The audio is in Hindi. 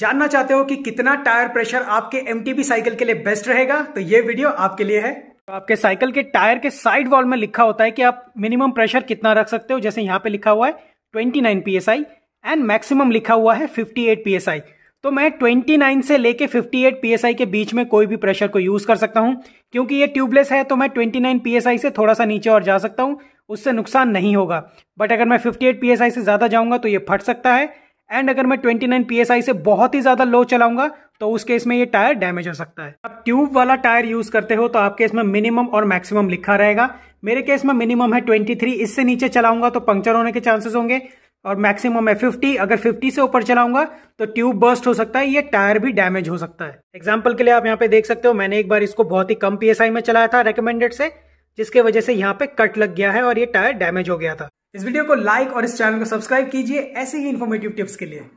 जानना चाहते हो कि कितना टायर प्रेशर आपके एम साइकिल के लिए बेस्ट रहेगा तो ये वीडियो आपके लिए है तो आपके साइकिल के टायर के साइड वॉल में लिखा होता है कि आप मिनिमम प्रेशर कितना रख सकते हो जैसे यहाँ पे लिखा हुआ है 29 psi एंड मैक्सिमम लिखा हुआ है 58 psi तो मैं 29 से लेके 58 psi के बीच में कोई भी प्रेशर को यूज कर सकता हूँ क्योंकि ये ट्यूबलेस है तो मैं 29 psi से थोड़ा सा नीचे और जा सकता हूँ उससे नुकसान नहीं होगा बट अगर मैं 58 psi से ज़्यादा जाऊंगा तो ये फट सकता है एंड अगर मैं 29 आई से बहुत ही ज़्यादा लो चलाऊंगा तो उस केस में ये टायर डैमेज हो सकता है आप ट्यूब वाला टायर यूज़ करते हो तो आपके इसमें मिनिमम और मैक्सिमम लिखा रहेगा मेरे केस में मिनिमम है 23 इससे नीचे चलाऊंगा तो पंक्चर होने के चांसेस होंगे और मैक्सिमम है फिफ्टी अगर फिफ्टी से ऊपर चलाऊंगा तो ट्यूब बर्स्ट हो सकता है ये टायर भी डैमेज हो सकता है एग्जाम्पल के लिए आप यहाँ पे देख सकते हो मैंने एक बार इसको बहुत ही कम आई में चलाया था रिकमेंडेड से जिसके वजह से यहाँ पे कट लग गया है और ये टायर डैमेज हो गया था इस वीडियो को लाइक और इस चैनल को सब्सक्राइब कीजिए ऐसे ही इन्फॉर्मेटिव टिप्स के लिए